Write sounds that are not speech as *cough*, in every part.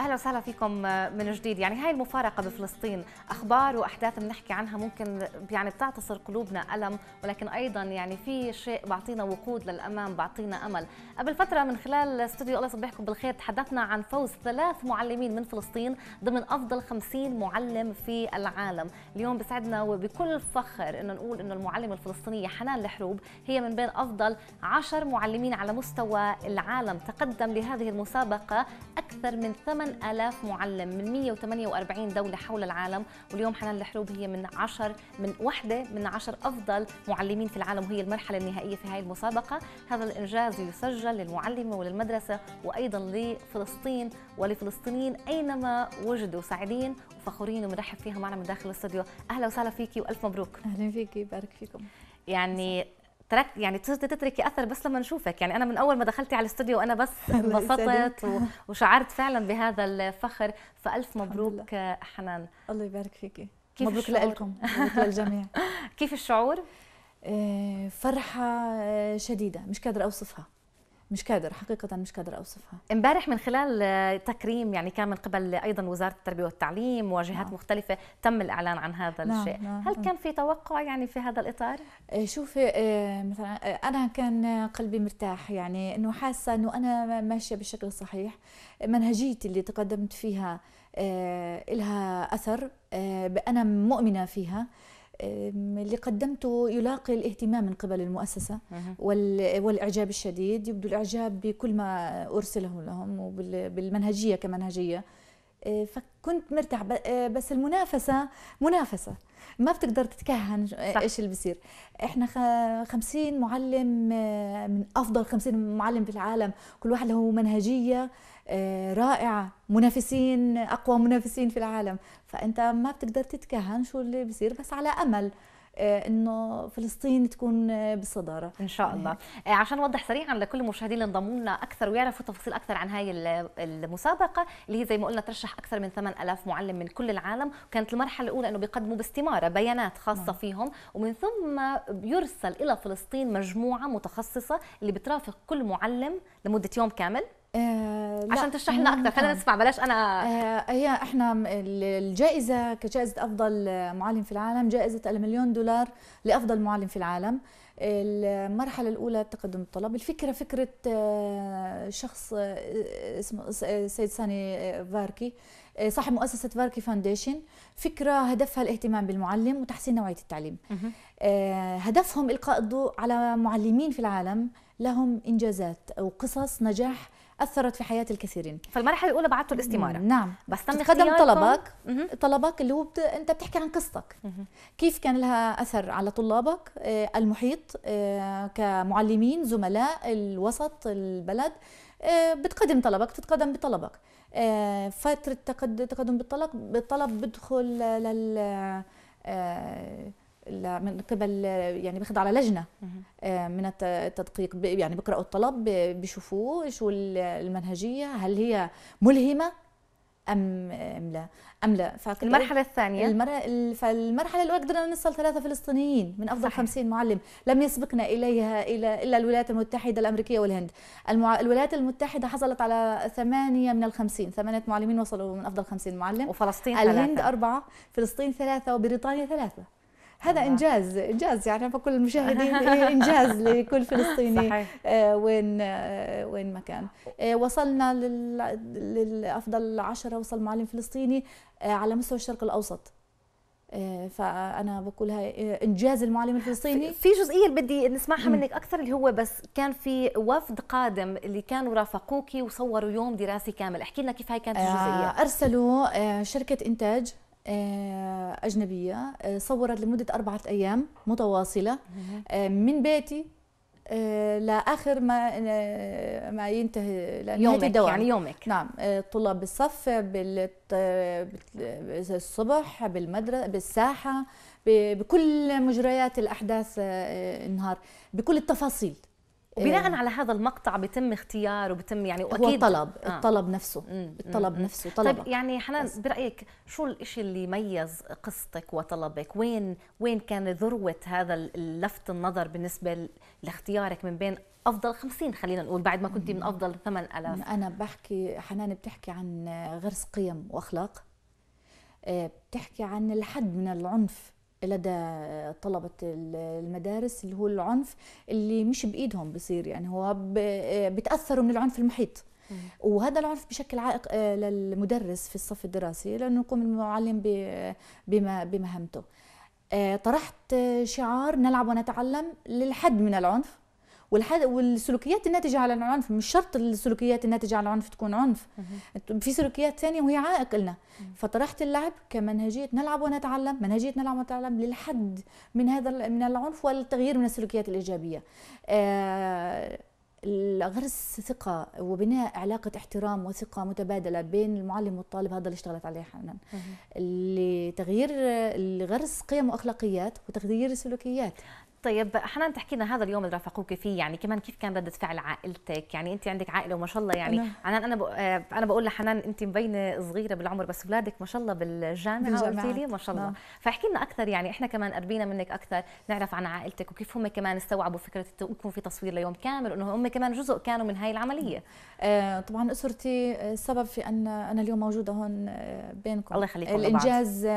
اهلا وسهلا فيكم من جديد يعني هاي المفارقه بفلسطين اخبار واحداث بنحكي عنها ممكن يعني بتعتصر قلوبنا الم ولكن ايضا يعني في شيء بعطينا وقود للامام بعطينا امل قبل فتره من خلال استوديو الله يصبحكم بالخير تحدثنا عن فوز ثلاث معلمين من فلسطين ضمن افضل 50 معلم في العالم اليوم بسعدنا وبكل فخر انه نقول انه المعلمه الفلسطينيه حنان الحروب هي من بين افضل 10 معلمين على مستوى العالم تقدم لهذه المسابقه اكثر من ثمن 8000 معلم من 148 دولة حول العالم واليوم حنان الحروب هي من 10 من واحدة من 10 أفضل معلمين في العالم وهي المرحلة النهائية في هذه المسابقة هذا الإنجاز يسجل للمعلمة وللمدرسة وأيضا لفلسطين ولفلسطينيين أينما وجدوا سعيدين وفخورين ومرحب فيها معنا من داخل الاستوديو أهلا وسهلا فيكي وألف مبروك أهلا فيكي بارك فيكم يعني ترك يعني تتركي اثر بس لما نشوفك يعني انا من اول ما دخلتي على الاستوديو وانا بس *laughs* انبسطت وشعرت فعلا بهذا الفخر فالف مبروك حنان الله يبارك فيكي كيف مبروك لكم مبروك للجميع *laughs* كيف الشعور آه، فرحه شديده مش قادره اوصفها مش قادر حقيقة مش قادر أوصفها امبارح من خلال آه، تكريم يعني كان من قبل أيضا وزارة التربية والتعليم وجهات نعم. مختلفة تم الإعلان عن هذا نعم. الشيء نعم. هل نعم. كان في توقع يعني في هذا الإطار؟ إيه، شوفي إيه، مثلا إيه، أنا كان قلبي مرتاح يعني أنه حاسة أنه أنا ماشية بالشكل الصحيح منهجيتي اللي تقدمت فيها إلها أثر أنا مؤمنة فيها اللي قدمته يلاقي الاهتمام من قبل المؤسسة والإعجاب الشديد يبدو الإعجاب بكل ما أرسله لهم وبالمنهجية كمنهجية أه، فكنت مرتاح أه، بس المنافسة منافسة ما بتقدر تتكهن أه، ايش اللي بصير احنا خمسين معلم من افضل خمسين معلم في العالم كل واحد له منهجيه آه، رائعة منافسين أقوى منافسين في العالم فأنت ما بتقدر تتكهن شو اللي بصير بس على أمل آه، انه فلسطين تكون آه، بالصداره ان شاء الله عشان نوضح سريعا لكل المشاهدين اللي انضموا لنا اكثر ويعرفوا تفاصيل اكثر عن هاي المسابقه اللي هي زي ما قلنا ترشح اكثر من 8000 معلم من كل العالم وكانت المرحله الاولى انه بيقدموا باستماره بيانات خاصه نعم. فيهم ومن ثم يرسل الى فلسطين مجموعه متخصصه اللي بترافق كل معلم لمده يوم كامل آه عشان تشرح لنا اكثر خلينا نسمع بلاش انا آه هي احنا الجائزه كجائزه افضل معلم في العالم جائزه المليون دولار لافضل معلم في العالم المرحلة الأولى تقدم الطلب الفكرة فكرة آه، شخص آه، اسمه سيد ساني آه، فاركي صاحب مؤسسة فاركي فاونديشن فكرة هدفها الاهتمام بالمعلم وتحسين نوعية التعليم هدفهم إلقاء الضوء على معلمين في العالم لهم إنجازات أو قصص نجاح اثرت في حياه الكثيرين فالمرحله الاولى بعثته الاستماره نعم بس تم قدم طلبك طلبك اللي هو بت... انت بتحكي عن قصتك كيف كان لها اثر على طلابك آه، المحيط آه، كمعلمين زملاء الوسط البلد آه، بتقدم طلبك تتقدم بطلبك فتره تقدم بالطلب بالطلب بدخل لل من قبل يعني بيخضع على لجنه آه، من التدقيق يعني بيقراوا الطلب بيشوفوه شو المنهجيه هل هي ملهمه ام ام لا ام لا المرحله الثانيه المر... فالمرحله الاولى قدرنا نصل ثلاثه فلسطينيين من افضل صحيح. 50 معلم لم يسبقنا اليها الى الا الولايات المتحده الامريكيه والهند المع... الولايات المتحده حصلت على ثمانيه من ال 50 ثمانيه معلمين وصلوا من افضل 50 معلم وفلسطين ثلاثه الهند اربعه فلسطين ثلاثه وبريطانيا ثلاثه هذا نعم. انجاز انجاز يعني فكل المشاهدين إيه، انجاز *laughs* لكل فلسطيني صحيح. آه، وين آه، وين ما كان آه، وصلنا للافضل عشرة وصل معلم فلسطيني على مستوى الشرق الاوسط فانا بقول بقولها انجاز المعلم الفلسطيني في جزئيه اللي بدي نسمعها منك اكثر اللي هو بس كان في وفد قادم اللي كانوا رافقوكي وصوروا يوم دراسي كامل احكي لنا كيف هاي كانت الجزئيه ارسلوا شركه انتاج آه، أجنبية آه، صورت لمدة أربعة أيام متواصلة آه، من بيتي لاخر ما ما ينتهي يومك الدوام. يعني يومك نعم الطلاب بالصف بالصبح بالمدرسه بالساحه بكل مجريات الاحداث النهار بكل التفاصيل وبناء إيه. على هذا المقطع بيتم اختيار وبتم يعني واكيد هو الطلب آه. الطلب نفسه مم. الطلب مم. نفسه طلب طيب يعني حنان بس. برايك شو الشيء اللي ميز قصتك وطلبك وين وين كان ذروه هذا لفت النظر بالنسبه لاختيارك من بين افضل 50 خلينا نقول بعد ما كنت من افضل 8000 انا بحكي حنان بتحكي عن غرس قيم واخلاق آه، بتحكي عن الحد من العنف لدى طلبة المدارس اللي هو العنف اللي مش بإيدهم بصير يعني هو بتأثروا من العنف المحيط وهذا العنف بشكل عائق للمدرس في الصف الدراسي لأنه يقوم المعلم بما بمهمته آه، طرحت شعار نلعب ونتعلم للحد من العنف والسلوكيات الناتجه عن العنف مش شرط السلوكيات الناتجه عن العنف تكون عنف في سلوكيات ثانيه وهي عائق لنا فطرحت اللعب كمنهجيه نلعب ونتعلم منهجيه نلعب ونتعلم للحد من هذا من العنف والتغيير من السلوكيات الايجابيه آه غرس ثقة وبناء علاقة احترام وثقة متبادلة بين المعلم والطالب هذا اللي اشتغلت عليه حنان لتغيير لغرس قيم وأخلاقيات وتغيير السلوكيات طيب حنان تحكي لنا هذا اليوم اللي رافقوك فيه يعني كمان كيف كان رده فعل عائلتك يعني انت عندك عائله وما شاء الله يعني أنا. حنان انا آه، انا بقول لحنان انت مبينه صغيره بالعمر بس اولادك ما شاء الله بالجامعه قلتي لي ما شاء الله نعم. فاحكي لنا اكثر يعني احنا كمان قربينا منك اكثر نعرف عن عائلتك وكيف هم كمان استوعبوا فكره يكون في تصوير ليوم كامل وانه هم كمان جزء كانوا من هاي العمليه نعم. آه طبعا اسرتي آه، السبب في ان انا اليوم موجوده هون آه، بينكم الله يخليكم الانجاز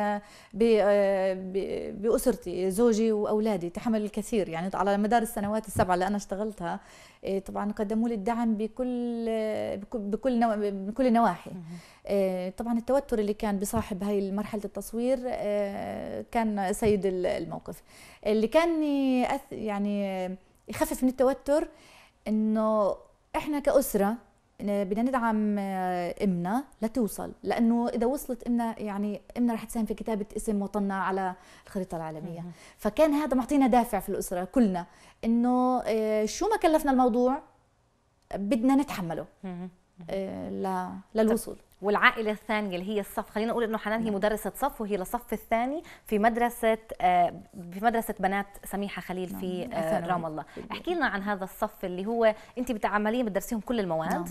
باسرتي زوجي واولادي تحمل الكثير يعني على مدار السنوات السبعه اللي انا اشتغلتها آه، طبعا قدموا لي الدعم بكل بكل بكل النواحي آه، طبعا التوتر اللي كان بصاحب هاي مرحله التصوير آه، كان سيد الموقف اللي كان يعني يخفف من التوتر انه احنا كاسره بدنا ندعم آه، امنا لتوصل لانه اذا وصلت امنا يعني امنا رح تساهم في كتابه اسم وطننا على الخريطه العالميه فكان هذا معطينا دافع في الاسره كلنا انه آه، شو ما كلفنا الموضوع بدنا نتحمله آه، للوصول والعائله الثانيه اللي هي الصف خلينا نقول انه حنان هي نعم. مدرسه صف وهي للصف الثاني في مدرسه آه، في مدرسه بنات سميحه خليل نعم، في نعم. آه، رام الله احكي لنا عن هذا الصف اللي هو انت بتعمليه بتدرسيهم كل المواد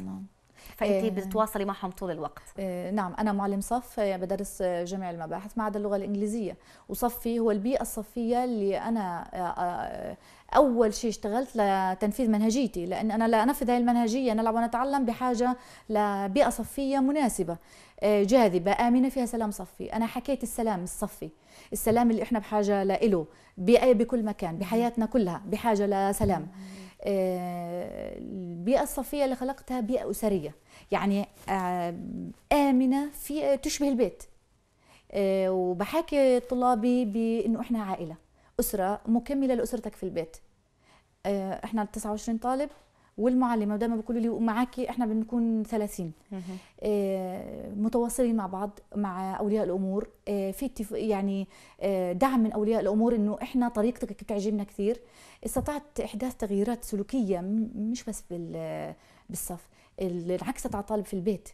فانت إيه. بتتواصلي معهم طول الوقت إيه، نعم انا معلم صف بدرس جميع المباحث ما عدا اللغه الانجليزيه وصفي هو البيئه الصفيه اللي انا آه، آه، اول شيء اشتغلت لتنفيذ منهجيتي لان انا لانفذ هذه المنهجيه نلعب ونتعلم بحاجه لبيئه صفيه مناسبه آه، جاذبه امنه فيها سلام صفي انا حكيت السلام الصفي السلام اللي احنا بحاجه له بكل مكان بحياتنا كلها بحاجه لسلام البيئة الصفية اللي خلقتها بيئة أسرية يعني آه، آمنة في تشبه البيت آه، وبحكي طلابي بأنه إحنا عائلة أسرة مكملة لأسرتك في البيت آه، إحنا 29 طالب والمعلمه ودايما بيقولوا لي ومعاكي احنا بنكون 30 آه متواصلين مع بعض مع اولياء الامور آه في يعني آه دعم من اولياء الامور انه احنا طريقتك بتعجبنا كثير استطعت احداث تغييرات سلوكيه مش بس بالصف انعكست على الطالب في البيت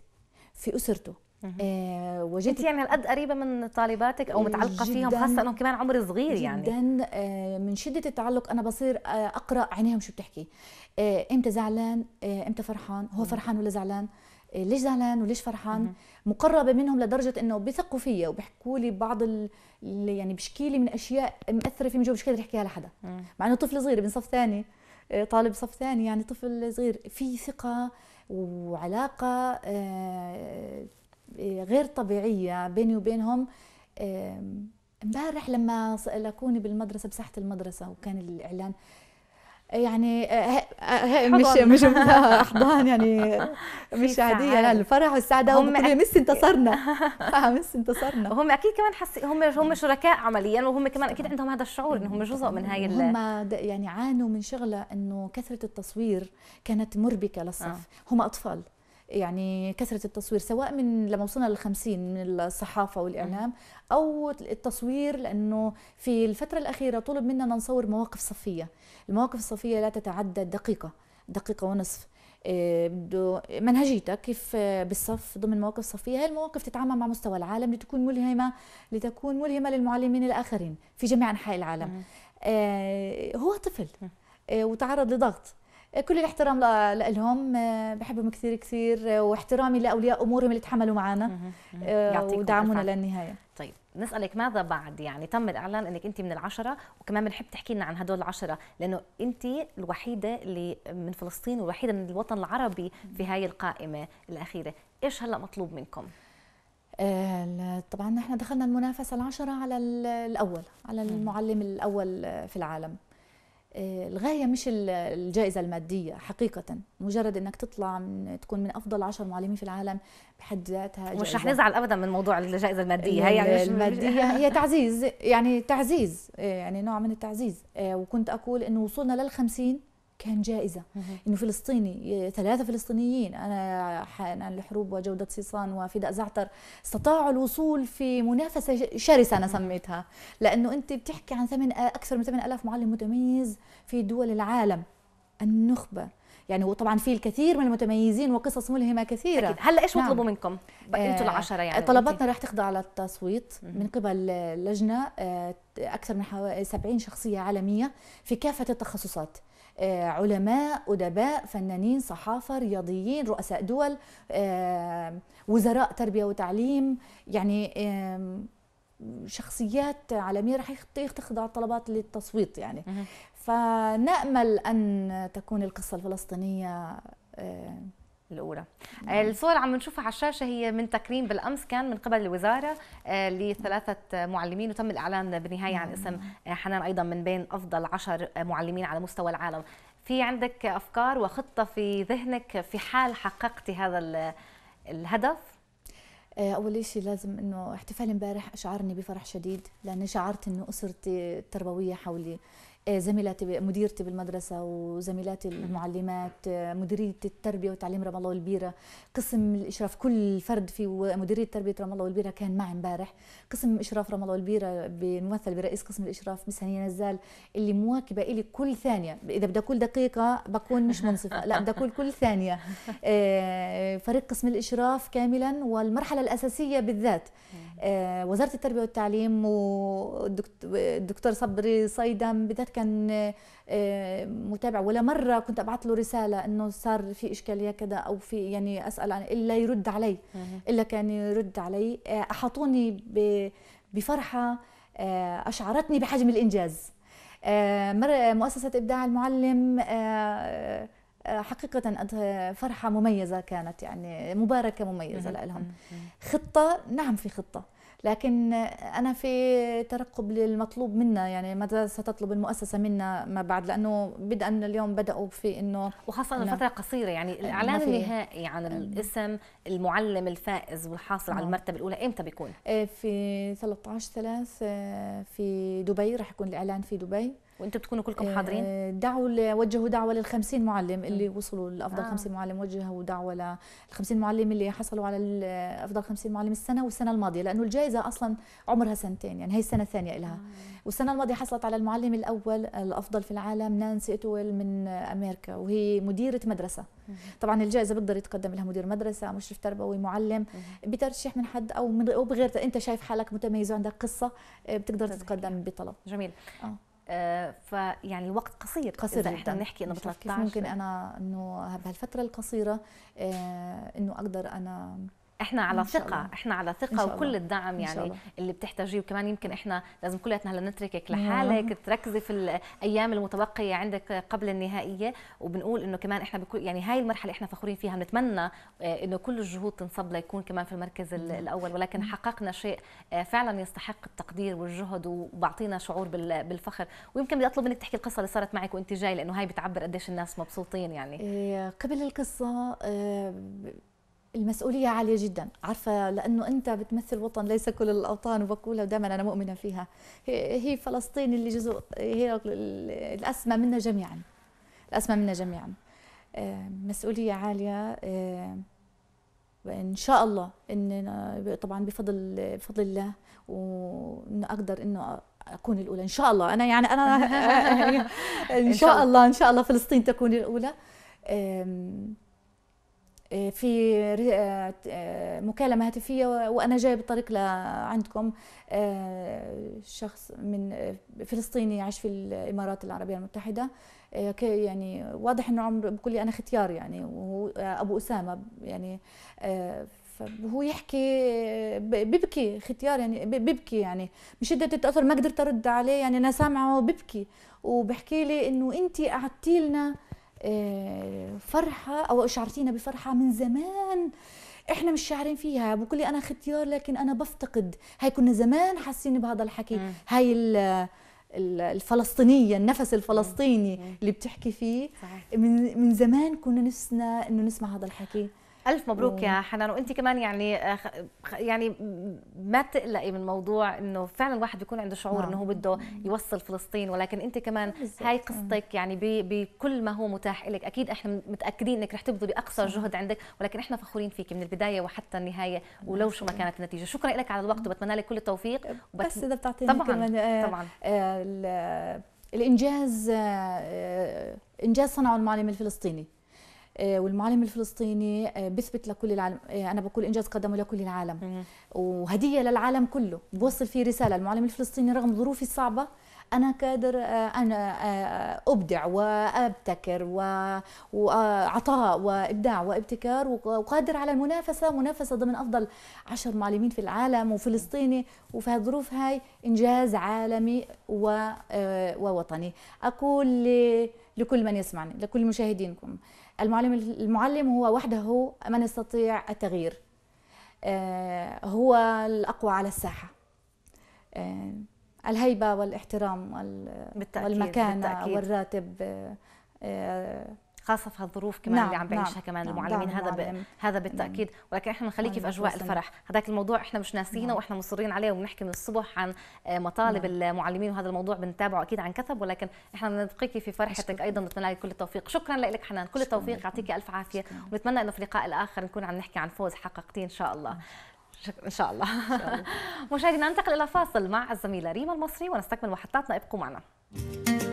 في اسرته آه، وجدت يعني قد قريبه من طالباتك او متعلقه فيهم خاصه انهم كمان عمر صغير جداً يعني جدا آه، من شده التعلق انا بصير آه، اقرا عينيهم شو بتحكي امتى زعلان امتى فرحان هو فرحان ولا زعلان ليش زعلان وليش فرحان مقربه منهم لدرجه انه بيثقوا فيا وبيحكوا لي بعض اللي يعني بشكي لي من اشياء مأثره في من جوا مش قادر احكيها لحدا مع انه طفل صغير بين صف ثاني طالب صف ثاني يعني طفل صغير في ثقه وعلاقه غير طبيعيه بيني وبينهم امبارح لما سالكوني بالمدرسه بساحه المدرسه وكان الاعلان يعني آه، آه، آه، مش مش *laughs* احضان يعني *laughs* مش عاديه لا الفرح والسعاده هم مس انتصرنا *laughs* مس انتصرنا وهم اكيد كمان حس هم هم شركاء عمليا وهم كمان اكيد عندهم هذا الشعور انهم جزء من هاي هم يعني عانوا من شغله انه كثره التصوير كانت مربكه للصف هم اطفال يعني كثره التصوير سواء من لما وصلنا للخمسين من الصحافه والاعلام او التصوير لانه في الفتره الاخيره طلب منا نصور مواقف صفيه المواقف الصفيه لا تتعدى دقيقه دقيقه ونصف بده آه، منهجيتك كيف آه، بالصف ضمن مواقف صفية هاي المواقف تتعامل مع مستوى العالم لتكون ملهمة لتكون ملهمة للمعلمين الآخرين في جميع أنحاء العالم آه، هو طفل وتعرض لضغط كل الاحترام لهم آه، بحبهم كثير كثير آه، واحترامي لاولياء امورهم اللي تحملوا معنا آه، ودعمونا للنهايه طيب نسألك ماذا بعد يعني تم الإعلان أنك أنت من العشرة وكمان بنحب تحكي لنا عن هدول العشرة لأنه أنت الوحيدة اللي من فلسطين والوحيدة من الوطن العربي في هاي القائمة الأخيرة إيش هلأ مطلوب منكم؟ طبعا نحن دخلنا المنافسة العشرة على الأول على المعلم الأول في العالم الغايه مش الجائزه الماديه حقيقه مجرد انك تطلع من تكون من افضل 10 معلمين في العالم بحد ذاتها مش رح نزعل ابدا من موضوع الجائزه الماديه هي يعني الماديه هي *laughs* تعزيز يعني تعزيز إيه، يعني نوع من التعزيز إيه، وكنت اقول انه وصولنا لل 50 كان جائزة إنه فلسطيني ثلاثة فلسطينيين أنا حنان الحروب وجودة صيصان وفداء زعتر استطاعوا الوصول في منافسة شرسة أنا سميتها لأنه أنت بتحكي عن ثمن أكثر من 8000 معلم متميز في دول العالم النخبة يعني وطبعا في الكثير من المتميزين وقصص ملهمه كثيره أكيد. هلا ايش بيطلبوا نعم. منكم آه، انتم العشره يعني طلباتنا راح تخضع على التصويت من قبل لجنه آه، اكثر من حوالي 70 شخصيه عالميه في كافه التخصصات آه، علماء أدباء فنانين صحافة رياضيين رؤساء دول آه، وزراء تربية وتعليم يعني شخصيات عالمية رح تخضع الطلبات للتصويت يعني فنأمل أن تكون القصة الفلسطينية آه، الاولى آه، الصور اللي عم نشوفها على الشاشه هي من تكريم بالامس كان من قبل الوزاره آه، لثلاثه معلمين وتم الاعلان بالنهايه عن اسم آه، حنان ايضا من بين افضل عشر معلمين على مستوى العالم في عندك افكار وخطه في ذهنك في حال حققتي هذا الهدف اول شيء لازم انه احتفال امبارح اشعرني بفرح شديد لاني شعرت انه اسرتي التربويه حولي آه، زميلاتي مديرتي بالمدرسه وزميلاتي المعلمات آه، مديريه التربيه وتعليم رام الله والبيره قسم الاشراف كل فرد في مديريه تربيه رام الله والبيره كان معي امبارح قسم اشراف رام الله والبيره بممثل برئيس قسم الاشراف مس هنيه نزال اللي مواكبه لي كل ثانيه اذا بدي اقول دقيقه بكون مش منصفه لا بدي اقول كل ثانيه *laughs* آه، فريق قسم الاشراف كاملا والمرحله الاساسيه بالذات آه، وزاره التربيه والتعليم والدكتور صبري صيدم بالذات كان آه، متابع ولا مره كنت ابعث له رساله انه صار في اشكاليه كذا او في يعني اسال عن الا يرد علي الا كان يرد علي آه، احاطوني بفرحه اشعرتني بحجم الانجاز مؤسسه ابداع المعلم حقيقة فرحة مميزة كانت يعني مباركة مميزة لهم خطة نعم في خطة لكن أنا في ترقب للمطلوب منا يعني ماذا ستطلب المؤسسة منا ما بعد لأنه بدأ أن اليوم بدأوا في إنه وخاصة فترة قصيرة يعني الإعلان النهائي عن الاسم المعلم الفائز والحاصل على نعم. المرتبة الأولى إمتى بيكون؟ إيه، في 13 3 آه، في دبي رح يكون الإعلان في دبي وانتم بتكونوا كلكم آه، حاضرين دعوا وجهوا دعوه لل 50 معلم اللي وصلوا لافضل آه. 50 معلم وجهوا دعوه لل 50 معلم اللي حصلوا على افضل 50 معلم السنه والسنه الماضيه لانه الجائزه اصلا عمرها سنتين يعني هي السنه الثانيه لها آه. والسنه الماضيه حصلت على المعلم الاول الافضل في العالم نانسي اتويل من امريكا وهي مديره مدرسه آه. طبعا الجائزه بيقدر يتقدم لها مدير مدرسه مشرف تربوي معلم آه. بترشيح من حد او من او بغير انت شايف حالك متميز وعندك قصه آه، بتقدر تتقدم بطلب جميل آه. فيعني الوقت قصير قصير جدا احنا بنحكي انه 13 كيف ممكن انا انه بهالفتره القصيره آه، انه اقدر انا احنا على ثقه احنا على ثقه وكل الدعم يعني اللي بتحتاجيه وكمان يمكن احنا لازم كلياتنا هلا نتركك لحالك تركزي في الايام المتبقيه عندك قبل النهائيه وبنقول انه كمان احنا بكل يعني هاي المرحله احنا فخورين فيها بنتمنى آه، انه كل الجهود تنصب ليكون كمان في المركز الاول ولكن حققنا شيء آه، فعلا يستحق التقدير والجهد وبعطينا شعور بالفخر ويمكن بدي اطلب منك تحكي القصه اللي صارت معك وانت جاي لانه هاي بتعبر قديش الناس مبسوطين يعني إيه، قبل القصه آه، المسؤولية عالية جدا عارفة لأنه أنت بتمثل وطن ليس كل الأوطان وبقولها دائما أنا مؤمنة فيها هي فلسطين اللي جزء هي الأسمى منا جميعا الأسمى منا جميعا آه، مسؤولية عالية آه، ان شاء الله ان طبعا بفضل بفضل الله وانه اقدر انه اكون الاولى ان شاء الله انا يعني انا *laughs* *laughs* ان شاء الله ان شاء الله فلسطين تكون الاولى في آه، آه، مكالمه هاتفيه وانا جايه بالطريق لعندكم آه، شخص من فلسطيني عايش في الامارات العربيه المتحده يعني واضح انه عمر بقول لي انا ختيار يعني وهو ابو اسامه يعني فهو يحكي ببكي ختيار يعني ببكي يعني من شده التاثر ما قدرت ارد عليه يعني انا سامعه ببكي وبحكي لي انه انت أعطي لنا آه، فرحة أو شعرتينا بفرحة من زمان احنا مش شاعرين فيها بقول لي انا ختيار لكن انا بفتقد هاي كنا زمان حاسين بهذا الحكي م. هاي الفلسطينيه النفس الفلسطيني م. اللي بتحكي فيه صحيح. من من زمان كنا نفسنا انه نسمع هذا الحكي الف مبروك يا حنان وانت كمان يعني آه، يعني ما تقلقي من موضوع انه فعلا الواحد بيكون عنده شعور نعم. انه هو بده يوصل فلسطين ولكن انت كمان هاي قصتك يعني بكل ما هو متاح لك اكيد احنا متاكدين انك رح تبذلي اقصى جهد عندك ولكن احنا فخورين فيك من البدايه وحتى النهايه ولو شو ما كانت النتيجه شكرا لك على الوقت وبتمنى لك كل التوفيق طيب، وبت... بس اذا بتعطيني طبعا كمان آه، طبعا آه, آه، الانجاز آه انجاز صنعه المعلم الفلسطيني آه، والمعلم الفلسطيني آه، بثبت لكل العالم آه، انا بقول انجاز قدمه لكل العالم وهديه للعالم كله بوصل فيه رساله المعلم الفلسطيني رغم ظروفي الصعبه انا قادر انا ابدع وابتكر وعطاء وابداع وابتكار وقادر على المنافسه منافسه ضمن افضل عشر معلمين في العالم وفلسطيني وفي هالظروف هاي انجاز عالمي ووطني اقول لكل من يسمعني لكل مشاهدينكم المعلم المعلم هو وحده من يستطيع التغيير آه، هو الأقوى على الساحة آه، الهيبة والاحترام والمكانة بالتأكيد. والراتب آه، خاصه في هالظروف كمان نعم اللي عم بعيشها نعم كمان نعم المعلمين نعم هذا ب... هذا نعم. بالتاكيد ولكن احنا بنخليكي في اجواء الفرح هذاك الموضوع احنا مش ناسينه نعم واحنا مصرين عليه وبنحكي من الصبح عن آه، مطالب نعم المعلمين وهذا الموضوع بنتابعه اكيد عن كثب ولكن احنا بنلقيكي في فرحتك ايضا بنتمنى لك كل التوفيق شكرا لك حنان كل التوفيق يعطيكي الف عافيه ونتمنى انه في اللقاء الاخر نكون عم نحكي عن فوز حققتيه ان شاء الله ان شاء الله, الله. *laughs* مشاهدينا ننتقل الى فاصل مع الزميله ريما المصري ونستكمل محطاتنا ابقوا معنا